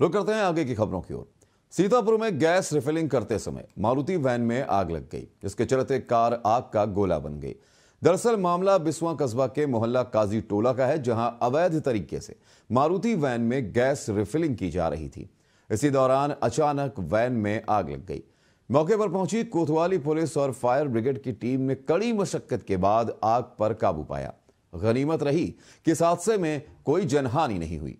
रुक करते हैं आगे की खबरों की ओर सीतापुर में गैस रिफिलिंग करते समय मारुति वैन में आग लग गई जिसके चलते कार आग का गोला बन गई दरअसल मामला बिस्वा कस्बा के मोहल्ला काजी टोला का है जहां अवैध तरीके से मारुति वैन में गैस रिफिलिंग की जा रही थी इसी दौरान अचानक वैन में आग लग गई मौके पर पहुंची कोतवाली पुलिस और फायर ब्रिगेड की टीम ने कड़ी मशक्कत के बाद आग पर काबू पाया गनीमत रही कि इस हादसे में कोई जनहानि नहीं हुई